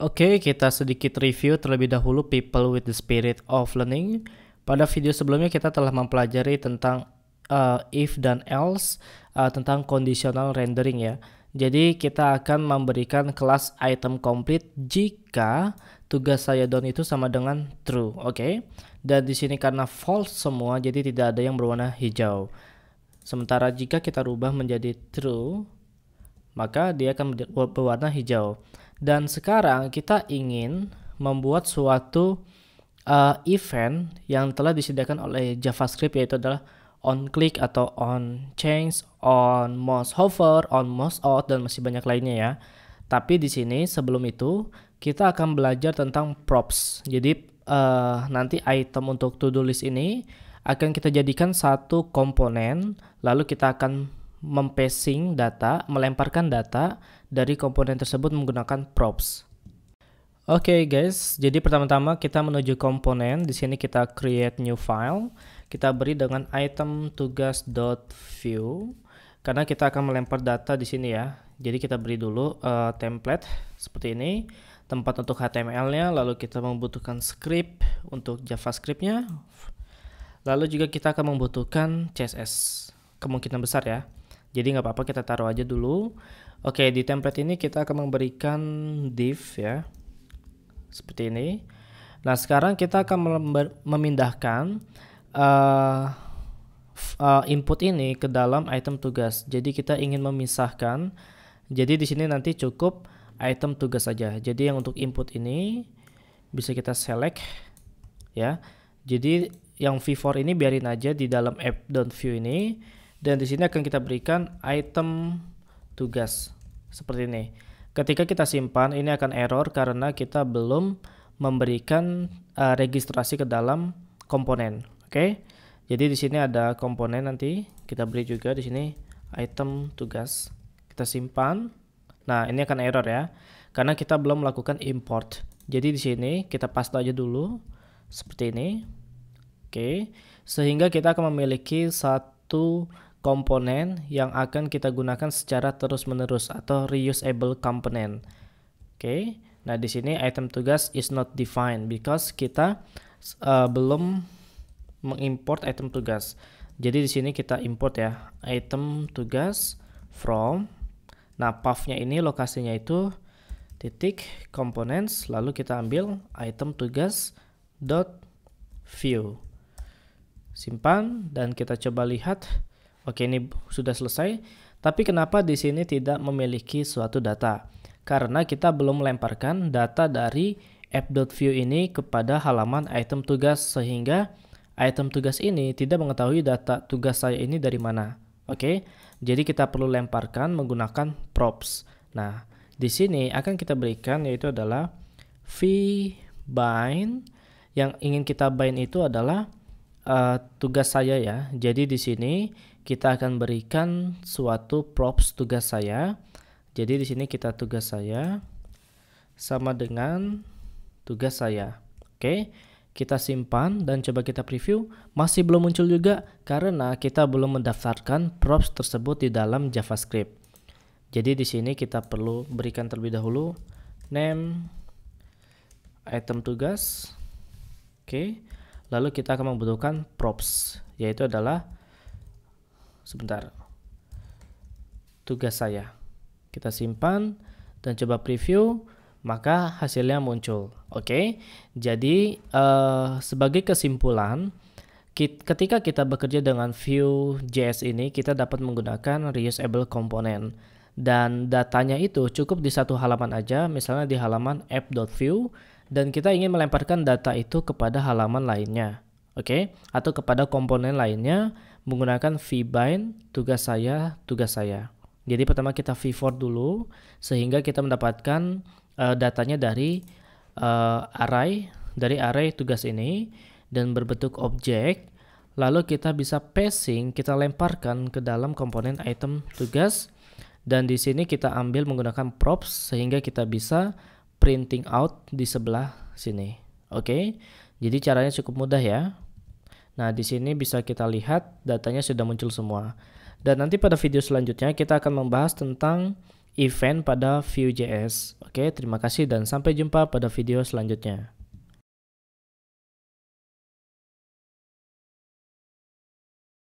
Oke, okay, kita sedikit review terlebih dahulu People with the Spirit of Learning. Pada video sebelumnya kita telah mempelajari tentang uh, if dan else, uh, tentang conditional rendering ya. Jadi kita akan memberikan kelas item complete jika tugas saya don itu sama dengan true, oke? Okay? Dan di sini karena false semua, jadi tidak ada yang berwarna hijau. Sementara jika kita rubah menjadi true, maka dia akan berwarna hijau. Dan sekarang kita ingin membuat suatu uh, event yang telah disediakan oleh JavaScript yaitu adalah on click atau on change, on mouse hover, on mouse out dan masih banyak lainnya ya. Tapi di sini sebelum itu kita akan belajar tentang props. Jadi uh, nanti item untuk to do list ini akan kita jadikan satu komponen lalu kita akan mempacing data, melemparkan data dari komponen tersebut menggunakan props. Oke okay guys, jadi pertama-tama kita menuju komponen. Di sini kita create new file. Kita beri dengan item view karena kita akan melempar data di sini ya. Jadi kita beri dulu uh, template seperti ini, tempat untuk HTML-nya, lalu kita membutuhkan script untuk JavaScript-nya. Lalu juga kita akan membutuhkan CSS kemungkinan besar ya. Jadi nggak apa-apa kita taruh aja dulu. Oke, di template ini kita akan memberikan div ya. Seperti ini. Nah, sekarang kita akan memindahkan uh, uh, input ini ke dalam item tugas. Jadi kita ingin memisahkan. Jadi di sini nanti cukup item tugas saja. Jadi yang untuk input ini bisa kita select ya. Jadi yang v4 ini biarin aja di dalam app view ini dan di sini akan kita berikan item tugas seperti ini. Ketika kita simpan, ini akan error karena kita belum memberikan uh, registrasi ke dalam komponen. Oke. Okay? Jadi di sini ada komponen nanti kita beri juga di sini item tugas. Kita simpan. Nah, ini akan error ya. Karena kita belum melakukan import. Jadi di sini kita paste aja dulu seperti ini. Oke. Okay. Sehingga kita akan memiliki satu komponen yang akan kita gunakan secara terus-menerus atau reusable component. Oke. Okay. Nah, di sini item tugas is not defined because kita uh, belum mengimport item tugas. Jadi di sini kita import ya item tugas from. Nah, pathnya ini lokasinya itu titik components lalu kita ambil item tugas dot view simpan dan kita coba lihat Oke, ini sudah selesai. Tapi kenapa di sini tidak memiliki suatu data? Karena kita belum melemparkan data dari app.view ini kepada halaman item tugas sehingga item tugas ini tidak mengetahui data tugas saya ini dari mana. Oke. Jadi kita perlu lemparkan menggunakan props. Nah, di sini akan kita berikan yaitu adalah v bind yang ingin kita bind itu adalah uh, tugas saya ya. Jadi di sini kita akan berikan suatu props tugas saya. Jadi di sini kita tugas saya sama dengan tugas saya. Oke. kita simpan dan coba kita preview masih belum muncul juga karena kita belum mendaftarkan props tersebut di dalam JavaScript. Jadi di sini kita perlu berikan terlebih dahulu name item tugas. Oke lalu kita akan membutuhkan props yaitu adalah sebentar tugas saya kita simpan dan coba preview maka hasilnya muncul oke okay? jadi uh, sebagai kesimpulan ketika kita bekerja dengan JS ini kita dapat menggunakan reusable component dan datanya itu cukup di satu halaman aja misalnya di halaman app.view dan kita ingin melemparkan data itu kepada halaman lainnya. Oke, okay? atau kepada komponen lainnya menggunakan vbind tugas saya, tugas saya. Jadi pertama kita v4 dulu sehingga kita mendapatkan uh, datanya dari uh, array dari array tugas ini dan berbentuk objek. Lalu kita bisa passing, kita lemparkan ke dalam komponen item tugas dan di sini kita ambil menggunakan props sehingga kita bisa printing out di sebelah sini. Oke. Okay? Jadi caranya cukup mudah ya. Nah, di sini bisa kita lihat datanya sudah muncul semua. Dan nanti pada video selanjutnya kita akan membahas tentang event pada Vue.js. Oke, terima kasih dan sampai jumpa pada video selanjutnya.